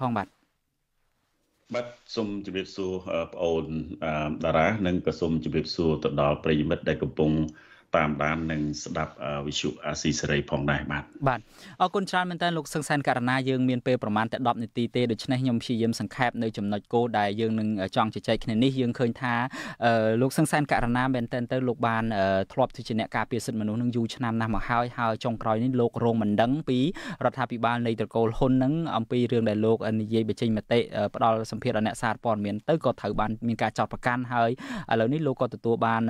ផងបាទបាទសូមជម្រាបសួរបងអូនតារា និងក៏សូមជម្រាបសួរទៅដល់ប្រិយមិត្តដែលកំពុងតាមដាននិងស្ដាប់វិទ្យុអាស៊ីសេរីផងដែរបាទបាទអរគុណច្រើនមែនតើលោកសឹងសានករណាយើងមានពេលប្រមាណតែ10នាទីទេដូច្នេះខ្ញុំព្យាយាមសង្ខេបនៅចំណុចគោលដែលយើងនឹងចង់ជជែកគ្នានេះយើងឃើញថាលោកសឹងសានករណាមែនតើទៅលោកបានធ្លាប់ជាអ្នកការពារសិទ្ធិមនុស្សនឹងយូរឆ្នាំណាស់មកហើយហើយចុងក្រោយនេះលោករងមិនដឹងពីរដ្ឋាភិបាលនៃត្រកូលហ៊ុននឹងអំពីរឿងដែលលោកនិយាយបញ្ចេញមតិផ្ដាល់សម្ភារដល់អ្នកសារព័ត៌មានទៅក៏ត្រូវបានមានការចោទប្រកាន់ហើយឥឡូវនេះលោកក៏ទទួលបាន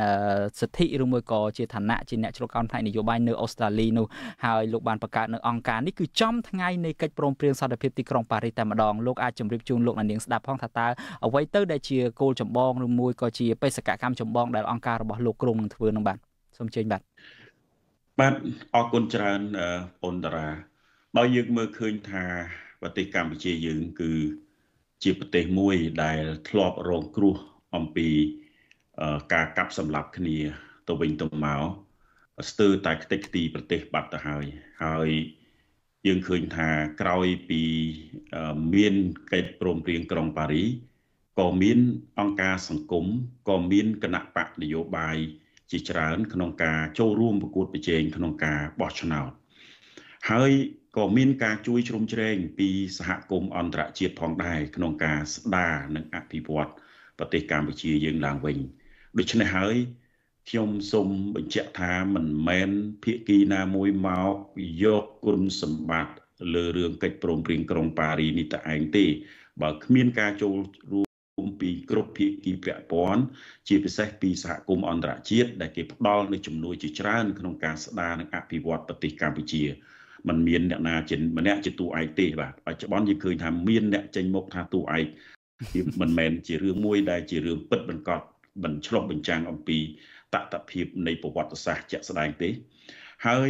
សិទ្ធិឬមួយក៏ជាឋានៈជាអ្នកឆ្លុះកោនផ្នែកនយោបាយនៅអូស្ត្រាលីនោះហើយលោកបានបង្កើតនៅអង្គការនេះគឺចំថ្ងៃនៃកិច្ចព្រមព្រៀងសន្តិភាពទីក្រុងប៉ារីសតែម្ដងលោកអាចជម្រាបជូនលោកអ្នកនាងស្ដាប់ផងថាតើអ្វីទៅដែលជាគោលចម្បងឬមួយក៏ជាបេសកកម្មចម្បងដែលអង្គការរបស់លោកក្រុងនឹងធ្វើនឹងបាទសូមជើញបាទបាទអរគុណច្រើនអូនតារាបើយើងមើលឃើញថាប្រទេសកម្ពុជាយើង គឺជាប្រទេសមួយដែលធ្លាប់រងគ្រោះអំពី ការកាប់សម្លាប់គ្នាទៅវិញទៅមកស្ទើរតែខ្ទេចខ្ទី ប្រទេសបាត់ទៅហើយហើយយើងឃើញថាក្រោយពីមានកិច្ចព្រមព្រៀងក្រុងប៉ារីក៏មានអង្គការសង្គមក៏មានគណៈបកនយោបាយជាច្រើនក្នុងការចូលរួមប្រកួតប្រជែងក្នុងការបោះឆ្នោតហើយក៏មាន ការជួយជ្រោមជ្រែងពីសហគមន៍អន្តរជាតិផងដែរក្នុងការស្ដារនិងអភិវឌ្ឍប្រទេសកម្ពុជាយើងឡើងវិញដូច្នេះហើយខ្ញុំសូមបញ្ជាក់ថាមិនមែនភាគីណាមួយមកយកគុណសម្បត្តិលើរឿងកិច្ចព្រមព្រៀងក្រុងប៉ារីនេះតែឯងទេ បើគ្មានការចូលរួមពីគ្រប់ភាគីពាក់ព័ន្ធជាពិសេសពីសហគមន៍អន្តរជាតិដែលគេផ្ដល់នូវជំនួយជាច្រើនក្នុងការស្ដារនិងអភិវឌ្ឍប្រទេសកម្ពុជាมันមានអ្នកណាជាម្នាក់ជាតួឯកទេ បាទបច្ចុប្បន្នយើងឃើញថាមានអ្នកចេញមុខថាតួឯកវាមិនមែនជារឿងមួយដែលជារឿងពិតបង្កត់មិនឆ្លុះបញ្ចាំងអំពីតតភាពនៃប្រវត្តិសាស្ត្រជាក់ស្ដែងទេហើយ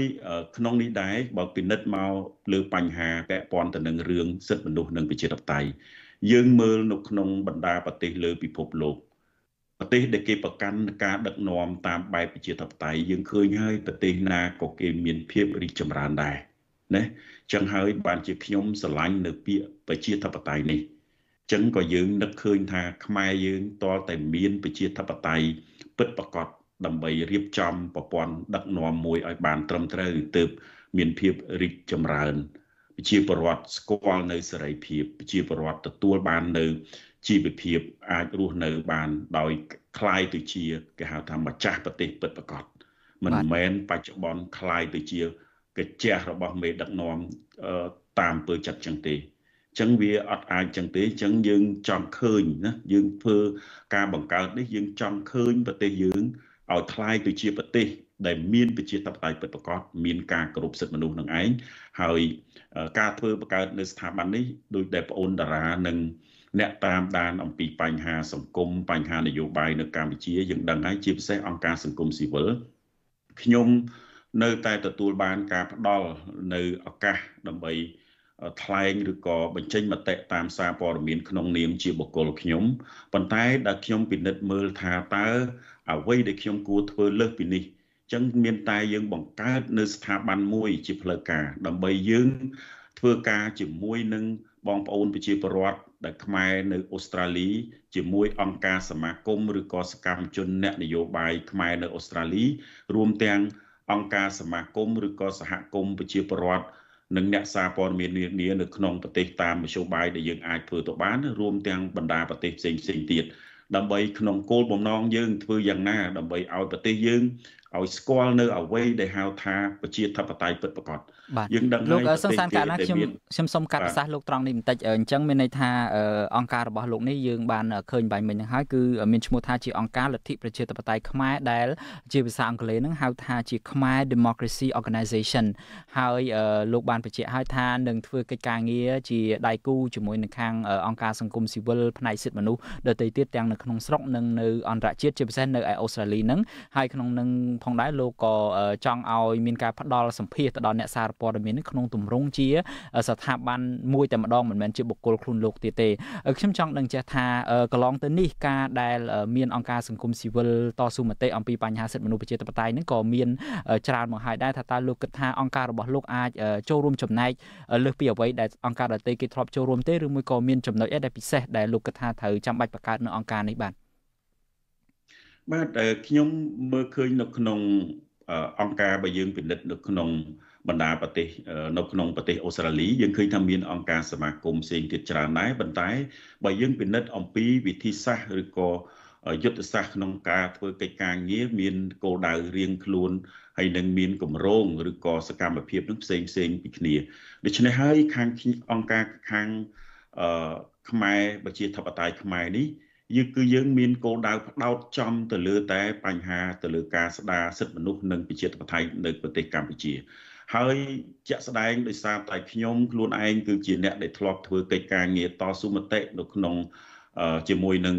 ក្នុងនេះដែរបើពិនិត្យមកលើបញ្ហាពាក់ព័ន្ធទៅនឹងរឿងសិទ្ធិមនុស្សនិងប្រជាធិបតេយ្យយើងមើលនៅក្នុងបណ្ដាប្រទេសលើពិភពលោកប្រទេសដែលគេប្រកាន់ការដឹកនាំតាមបែបប្រជាធិបតេយ្យយើងឃើញហើយប្រទេសណាក៏គេមានភាពរីកចម្រើនដែរណាចឹងហើយបានជាខ្ញុំស្រឡាញ់នៅពាក្យប្រជាធិបតេយ្យនេះចឹងក៏យើងនឹកឃើញថាខ្មែរយើងតលតែមានប្រជាធិបតេយ្យពិតប្រាកដដើម្បីរៀបចំប្រព័ន្ធដឹកនាំមួយឲ្យបាន ត្រឹមត្រូវទើបមានភាពរីកចម្រើនប្រជាពលរដ្ឋស្គាល់នៅសេរីភាពប្រជាពលរដ្ឋទទួលបាននៅជីវភាព អាចរស់នៅបានដោយคล้ายទៅជាគេហៅថាម្ចាស់ប្រទេស ពិតប្រាកដមិនមែនបច្ចុប្បន្នคล้ายទៅជាកិច្ចះរបស់មេដឹកនាំតាមពើចិត្តចឹងទេចឹងវាអត់អាចចឹងទេចឹងយើងចង់ឃើញណាយើងធ្វើការបង្កើតនេះយើងចង់ឃើញប្រទេសយើងឲ្យคล้ายទៅជាប្រទេសដែលមានប្រជាធិបតេយ្យពិតប្រាកដមានការគោរពសិទ្ធិមនុស្សនឹងឯងហើយ ការធ្វើបង្កើតនៅស្ថាប័ននេះដោយដែលប្អូនតារា និង អ្នកតាមដានអំពីបញ្ហាសង្គមបញ្ហានយោបាយនៅកម្ពុជាយើងដឹងហើយជាពិសេសអង្គការសង្គមស៊ីវិលខ្ញុំនៅតែទទួលបានការផ្ដល់នៅឱកាសដើម្បីថ្លែងឬក៏បញ្ចេញមតិតាមសារព័ត៌មានក្នុងនាម ជាបុគ្គលខ្ញុំប៉ុន្តែដល់ខ្ញុំពិនិត្យមើលថាតើអ្វីដែលខ្ញុំគួរធ្វើលើសពីនេះចឹងមានតែយើងបង្កើតនៅស្ថាប័នមួយជាផ្លូវការដើម្បីយើងធ្វើការជាមួយនឹងបងប្អូនប្រជាពលរដ្ឋដែលខ្មែរនៅអូស្ត្រាលី ជាមួយ អង្គការសមាគមឬក៏សកម្មជនអ្នកនយោបាយខ្មែរនៅអូស្ត្រាលី រួមទាំង អង្គការសមាគមឬក៏សហគមន៍ប្រជាពលរដ្ឋនិងអ្នកសារព័ត៌មាននានានៅក្នុងប្រទេសតាមមធ្យោបាយដែលយើងអាចធ្វើទៅបានរួមទាំងបណ្ដាប្រទេសផ្សេងផ្សេងទៀតដើម្បីក្នុងគោលបំណងយើងធ្វើយ៉ាងណាដើម្បីឲ្យប្រទេសយើងឲ្យស្គាល់នៅអ្វីដែលហៅថាប្រជាធិបតេយ្យពិតប្រាកដយើងដឹងហើយលោកសង្សានកាលណាខ្ញុំខ្ញុំសូមកាត់ប្រសាសន៍លោកត្រង់នេះបន្តិចអញ្ចឹងមានន័យថាអង្គការរបស់លោកនេះយើងបានឃើញបាយមិញហ្នឹងហើយគឺមានឈ្មោះថាជាអង្គការលទ្ធិប្រជាធិបតេយ្យខ្មែរដែល ជាភាសាអង់គ្លេសហ្នឹងហៅថាជាខ្មែរ Democracy Organization ហើយលោកបានបញ្ជាក់ហើយថានឹងធ្វើកិច្ចការងារជាដៃគូជាមួយនឹងខាងអង្គការសង្គមស៊ីវិលផ្នែកសិទ្ធិមនុស្សដទៃទៀតទាំងនៅក្នុងស្រុកនិងនៅអន្តរជាតិជាពិសេសនៅឯអូស្ត្រាលីហ្នឹងហើយក្នុងនឹងផងដែរលោកក៏ចង់ឲ្យមានការផ្ដល់សម្ភារទៅដល់អ្នកសារព័ត៌មានក្នុងទម្រង់ជា ស្ថាប័នមួយតែម្ដងមិនមែនជាបុគ្គលខ្លួនលោកទៀតទេខ្ញុំចង់ដឹងចេះថាកន្លងទៅនេះការដែលមានអង្គការសង្គមស៊ីវិលតស៊ូមតិអំពីបញ្ហាសិទ្ធិមនុស្សប្រជាធិបតេយ្យហ្នឹងក៏មាន ច្រើនមកហើយដែរថាតើលោកគិតថាអង្គការរបស់លោកអាចចូលរួមចំណែកលើសពីអ្វីដែលអង្គការដទៃគេធ្លាប់ចូលរួមទេឬមួយក៏មានចំណុចអីដែលពិសេសដែលលោកគិតថាត្រូវចាំបាច់បង្កើតនៅអង្គការនេះបាទបាទខ្ញុំមើលឃើញនៅក្នុងអង្គការបើយើងពិនិត្យនៅក្នុងបណ្ដាប្រទេសនៅក្នុងប្រទេសអូស្ត្រាលីយើងឃើញថាមានអង្គការសមាគមផ្សេងទៀតច្រើនដែរប៉ុន្តែបើយើង ពិនិត្យអំពី វិធីសាស្ត្រឬក៏យុទ្ធសាស្ត្រក្នុងការធ្វើកិច្ចការងារមានគោលដៅរៀងខ្លួនហើយនឹងមានគម្រោងឬក៏សកម្មភាពនឹងផ្សេងផ្សេងពីគ្នាដូច្នេះហើយខាងអង្គការខាងអឺខ្មែរប្រជាធិបតេយ្យខ្មែរនេះយើងគឺយើងមានគោលដៅផ្ដោតចំទៅលើតែបញ្ហាទៅលើការស្ដារសិទ្ធិមនុស្សនិងប្រជាធិបតេយ្យនៅប្រទេសកម្ពុជា ហើយជាក់ស្ដែងដោយសារតែខ្ញុំខ្លួនឯងគឺជាអ្នកដែលធ្លាប់ធ្វើកិច្ចការងារតស៊ូមតិនៅក្នុងជាមួយនឹង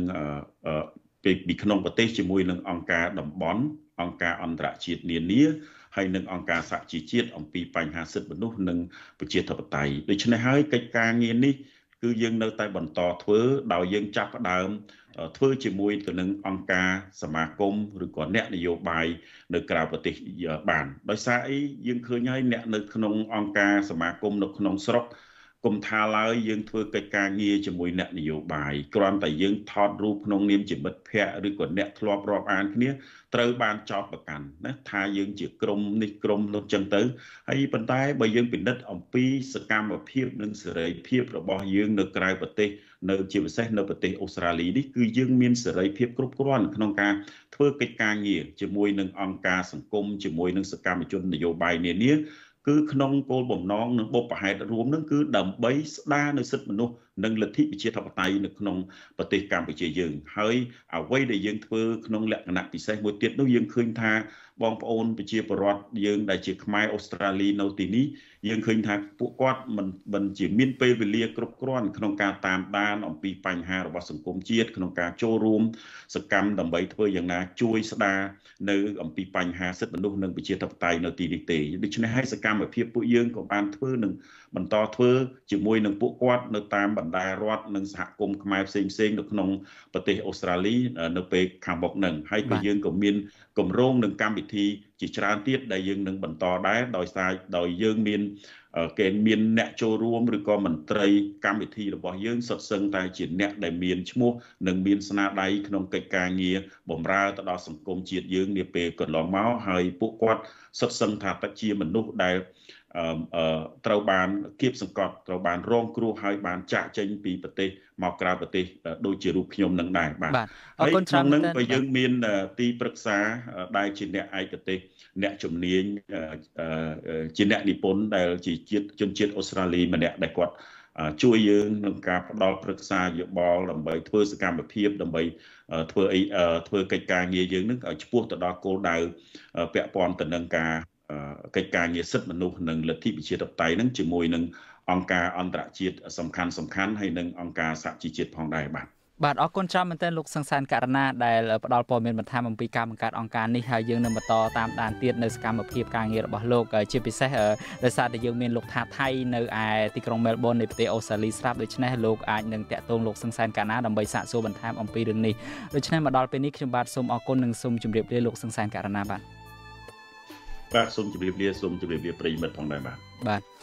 ពីក្នុងប្រទេសជាមួយនឹងអង្គការតំបន់អង្គការអន្តរជាតិនានាហើយនឹងអង្គការសហជីវជាតិអំពីបញ្ហាសិទ្ធិមនុស្សនិងប្រជាធិបតេយ្យដូច្នេះហើយកិច្ចការងារនេះគឺយើងនៅតែបន្តធ្វើដោយយើងចាប់ផ្ដើមធ្វើជាមួយទៅនឹងអង្គការសមាគមឬក៏អ្នកនយោបាយនៅក្រៅប្រទេសបានដោយសារអីយើងឃើញហើយអ្នកនៅក្នុង អង្គការសមាគមនៅក្នុងស្រុកកុំថាឡើយយើង ធ្វើកិច្ចការងារជាមួយអ្នកនយោបាយគ្រាន់តែយើងថតរូបក្នុងនាមជាមិត្តភ័ក្តិឬក៏អ្នកធ្លាប់រាប់អានគ្នាត្រូវបានចោទប្រកាន់ណាថាយើងជាក្រុមនេះក្រុមនោះចឹងទៅហើយប៉ុន្តែបើយើងពិនិត្យអំពីសកម្មភាព និងសេរីភាពរបស់យើងនៅក្រៅប្រទេស នៅជាពិសេសនៅប្រទេសអូស្ត្រាលីនេះគឺយើងមានសេរីភាពគ្រប់គ្រាន់ក្នុងការធ្វើកិច្ចការងារជាមួយនឹងអង្គការសង្គមជាមួយនឹងសកម្មជននយោបាយនានាគឺក្នុងគោលបំណងនិងបុព្វហេតុរួមនឹងគឺដើម្បីស្ដារនៅសិទ្ធិមនុស្សនិងលទ្ធិប្រជាធិបតេយ្យនៅក្នុងប្រទេសកម្ពុជាយើង ហើយ អ្វីដែលយើងធ្វើក្នុងលក្ខណៈពិសេសមួយទៀតនោះយើងឃើញថាបងប្អូនប្រជាពលរដ្ឋយើងដែលជាខ្មែរអូស្ត្រាលីនៅទីនេះយើងឃើញថាពួកគាត់មិនមិនជាមានពេលវេលាគ្រប់គ្រាន់ក្នុងការតាមដានអំពីបញ្ហារបស់សង្គមជាតិក្នុងការចូលរួម សកម្មដើម្បីធ្វើយ៉ាងណាជួយស្ដារ នៅ អំពីបញ្ហាសិទ្ធិមនុស្សនិងប្រជាធិបតេយ្យនៅទីនេះទេដូច្នេះហើយសកម្មភាពពួកយើងក៏បានធ្វើនិងបន្តធ្វើជាមួយនឹងពួកគាត់នៅតាមបណ្បណ្ដារដ្ឋនិងសហគមន៍ខ្មែរផ្សេងផ្សេងនៅក្នុងប្រទេសអូស្ត្រាលីនៅពេលខាងមុខនឹងហើយក៏យើងក៏មានគម្រោងនិងកម្មវិធីជាច្រើនទៀតដែលយើងនឹងបន្តដែរដោយសារដោយយើងមានគេមានអ្នកចូលរួមឬក៏មន្ត្រី កម្មវិធី របស់យើងសុទ្ធសឹងតែជាអ្នកដែលមានឈ្មោះនិងមានស្នាដៃក្នុងកិច្ចការងារបំរើទៅដល់សង្គមជាតិយើងនាពេលកន្លងមកហើយពួកគាត់សុទ្ធសឹងថាតជាមនុស្សដែលត្រូវបានគៀបសង្កត់ត្រូវបានរង គ្រោះហើយបានចាក់ចេញពីប្រទេសមកក្រៅប្រទេសដូចជារូបខ្ញុំនឹងដែរបាទអរគុណច្រើននឹងបើយើងមាន ទីប្រឹក្សាដែលជាអ្នកឯកទេសអ្នកជំនាញជាអ្នកនិពន្ធដែល ជាជាតិជនជាតិអូស្ត្រាលីម្នាក់ដែលគាត់ ជួយយើងក្នុងការផ្ដល់ប្រឹក្សាយោបល់ដើម្បីធ្វើសកម្មភាព ដើម្បីធ្វើអីធ្វើកិច្ចការងារយើងនឹងឲ្យឆ្ពោះទៅដល់គោលដៅពាក់ព័ន្ធទៅនឹងការកិច្ចការងារសិទ្ធិមនុស្សនិងលទ្ធិប្រជាធិបតេយ្យនឹងជាមួយនឹងអង្គការអន្តរជាតិសំខាន់សំខាន់ហើយនិងអង្គការសហជីវជាតិផងដែរបាទបាទអរគុណច្រើនមែនទែនលោកសង្សានករណាដែលផ្ដល់ព័ត៌មានបន្ថែមអំពីការបង្កើតអង្គការនេះហើយយើងនឹងបន្តតាមដានទៀតនៅសកម្មភាពការងាររបស់លោកជាពិសេសដោយសារតែយើងមានលោកថាថៃនៅឯទីក្រុងមែលប៊ននៃប្រទេសអូស្ត្រាលីស្រាប់ដូច្នេះលោកអាចនឹងតាក់ទងលោកសង្សានករណាដើម្បីសាកសួរបន្ថែមអំពីរឿងនេះដូច្នេះមកដល់ពេលនេះខ្ញុំបាទសូមអរគុណនិងសូមជម្រាបលាលោកសង្សានករណាបាទបាទសូមជម្រាបលាសូមជម្រាបលាប្រិយមិត្តផងដែរបាទបាទ